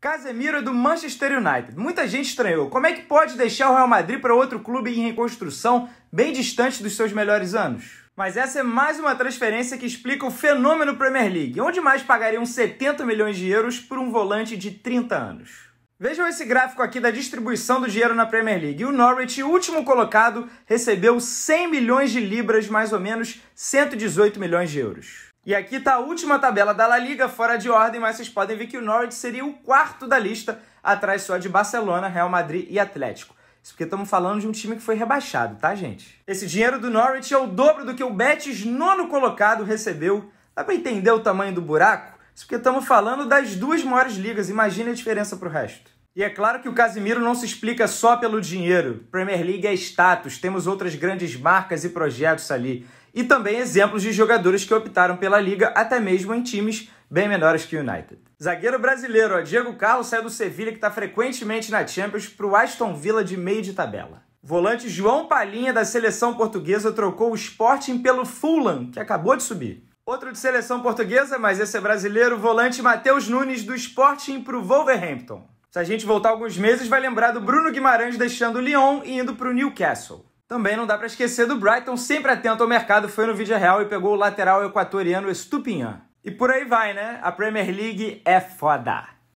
Casemiro do Manchester United. Muita gente estranhou. Como é que pode deixar o Real Madrid para outro clube em reconstrução, bem distante dos seus melhores anos? Mas essa é mais uma transferência que explica o fenômeno Premier League, onde mais pagariam 70 milhões de euros por um volante de 30 anos. Vejam esse gráfico aqui da distribuição do dinheiro na Premier League. O Norwich, último colocado, recebeu 100 milhões de libras, mais ou menos 118 milhões de euros. E aqui está a última tabela da La Liga, fora de ordem, mas vocês podem ver que o Norwich seria o quarto da lista, atrás só de Barcelona, Real Madrid e Atlético. Isso porque estamos falando de um time que foi rebaixado, tá, gente? Esse dinheiro do Norwich é o dobro do que o Betis, nono colocado, recebeu. Dá para entender o tamanho do buraco? Isso porque estamos falando das duas maiores ligas, imagine a diferença para o resto. E é claro que o Casimiro não se explica só pelo dinheiro. Premier League é status, temos outras grandes marcas e projetos ali. E também exemplos de jogadores que optaram pela liga, até mesmo em times bem menores que o United. Zagueiro brasileiro, ó, Diego Carlos saiu do Sevilha, que está frequentemente na Champions, para o Aston Villa de meio de tabela. Volante João Palinha, da seleção portuguesa, trocou o Sporting pelo Fulham, que acabou de subir. Outro de seleção portuguesa, mas esse é brasileiro, volante Matheus Nunes do Sporting para o Wolverhampton. Se a gente voltar alguns meses, vai lembrar do Bruno Guimarães deixando o Lyon e indo para o Newcastle. Também não dá para esquecer do Brighton, sempre atento ao mercado, foi no vídeo real e pegou o lateral equatoriano Estupinhan. E por aí vai, né? A Premier League é foda.